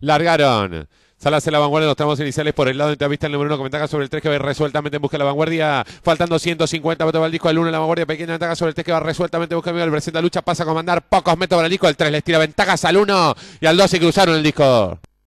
Largaron. Salas en la vanguardia los tramos iniciales por el lado de entrevista el número uno con ventaja sobre el 3 que va resueltamente en busca de la vanguardia. Faltando 150 metros para el disco. El 1 en la vanguardia, pequeña ventaja sobre el 3 que va resueltamente en busca el verseta lucha. Pasa a comandar pocos metros para el disco. El 3 le tira ventajas al 1 y al 2 y cruzaron el disco.